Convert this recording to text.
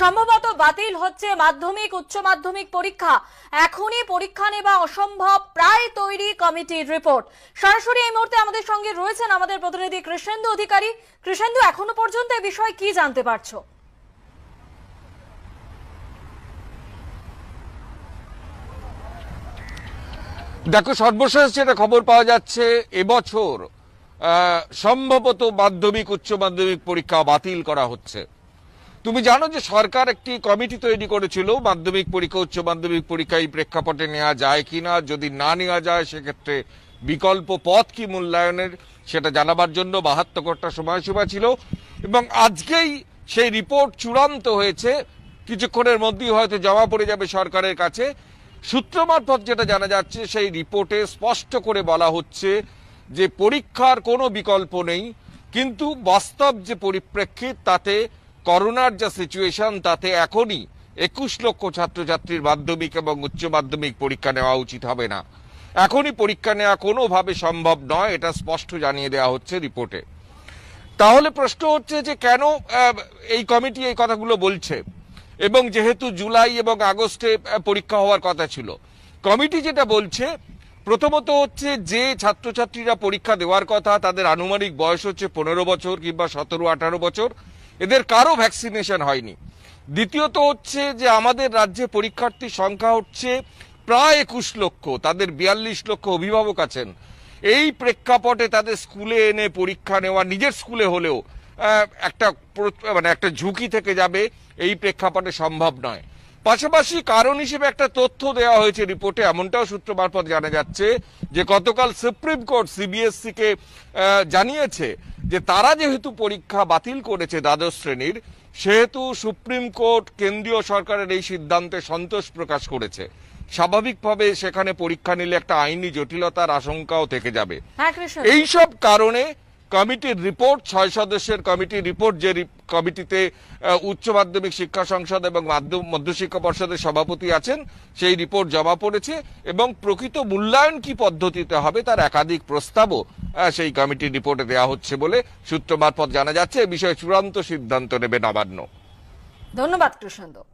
সম্ভবত বাতিল হচ্ছে মাধ্যমিক উচ্চ মাধ্যমিক পরীক্ষা এখনই পরীক্ষা নেওয়া অসম্ভব প্রায় তৈরি কমিটির রিপোর্ট সরাসরি এই মুহূর্তে আমাদের সঙ্গে রয়েছেন আমাদের প্রতিনিধি কৃষ্ণেন্দু অধিকারী কৃষ্ণেন্দু এখনো পর্যন্ত এ বিষয়ে কি জানতে পারছো দেখো সর্বশেষ যেটা খবর পাওয়া যাচ্ছে এবছর সম্ভবত মাধ্যমিক উচ্চ মাধ্যমিক পরীক্ষা বাতিল করা হচ্ছে তুমি জানো যে সরকার একটি কমিটি তৈরি করেছিল মাধ্যমিক পরীক্ষা উচ্চ মাধ্যমিক পরীক্ষা এই প্রেক্ষাপটে নেওয়া যায় কি না যদি না নেওয়া যায় সেক্ষেত্রে বিকল্প পথ কি মূল্যায়নের সেটা জানাবার জন্য বাহাত্তর ঘন্টা সময়সীমা ছিল এবং আজকেই সেই রিপোর্ট চূড়ান্ত হয়েছে কিছুক্ষণের মধ্যেই হয়তো জমা পড়ে যাবে সরকারের কাছে সূত্র মারফত যেটা জানা যাচ্ছে সেই রিপোর্টে স্পষ্ট করে বলা হচ্ছে যে পরীক্ষার কোনো বিকল্প নেই কিন্তু বাস্তব যে পরিপ্রেক্ষিত তাতে করোনার যা সিচুয়েশন তাতে এখনই একুশ লক্ষ ছাত্রছাত্রীর মাধ্যমিক এবং উচ্চ মাধ্যমিক পরীক্ষা নেওয়া উচিত হবে না এখনই পরীক্ষা নেওয়া কোনোভাবে সম্ভব নয় এটা স্পষ্ট জানিয়ে দেওয়া হচ্ছে রিপোর্টে তাহলে প্রশ্ন হচ্ছে যে কেন এই কমিটি এই কথাগুলো বলছে এবং যেহেতু জুলাই এবং আগস্টে পরীক্ষা হওয়ার কথা ছিল কমিটি যেটা বলছে প্রথমত হচ্ছে যে ছাত্রছাত্রীরা পরীক্ষা দেওয়ার কথা তাদের আনুমানিক বয়স হচ্ছে পনেরো বছর কিংবা সতেরো আঠারো বছর এদের কারো ভ্যাকসিনেশন হয়নি দ্বিতীয়ত হচ্ছে যে আমাদের রাজ্যে পরীক্ষার্থীর সংখ্যা হচ্ছে প্রায় একুশ লক্ষ তাদের বিয়াল্লিশ লক্ষ অভিভাবক আছেন এই প্রেক্ষাপটে তাদের স্কুলে এনে পরীক্ষা নেওয়া নিজের স্কুলে হলেও একটা মানে একটা ঝুঁকি থেকে যাবে এই প্রেক্ষাপটে সম্ভব নয় পাশাপাশি কারণ হিসেবে একটা তথ্য দেওয়া হয়েছে রিপোর্টে এমনটাও সূত্র মারফত জানা যাচ্ছে যে গতকাল সুপ্রিম কোর্ট সিবিএসসিকে জানিয়েছে যে তারা যেহেতু পরীক্ষা বাতিল করেছে দ্বাদশ শ্রেণীর সেহেতু সুপ্রিম কোর্ট কেন্দ্রীয় সরকারের এই সিদ্ধান্তে সন্তোষ প্রকাশ করেছে স্বাভাবিকভাবে সেখানে পরীক্ষা নিলে একটা আইনি জটিলতার আশঙ্কাও থেকে যাবে হ্যাঁ, এইসব কারণে কমিটির রিপোর্ট ছয় সদস্যের কমিটির রিপোর্ট যে কমিটিতে উচ্চ মাধ্যমিক শিক্ষা সংসদ এবং মধ্যশিক্ষা পর্ষদের সভাপতি আছেন সেই রিপোর্ট জমা পড়েছে এবং প্রকৃত মূল্যায়ন কি পদ্ধতিতে হবে তার একাধিক প্রস্তাবও সেই কমিটির রিপোর্টে দেওয়া হচ্ছে বলে সূত্র মারফত জানা যাচ্ছে এ বিষয়ে চূড়ান্ত সিদ্ধান্ত নেবে নবান্ন ধন্যবাদ কৃষ্ণ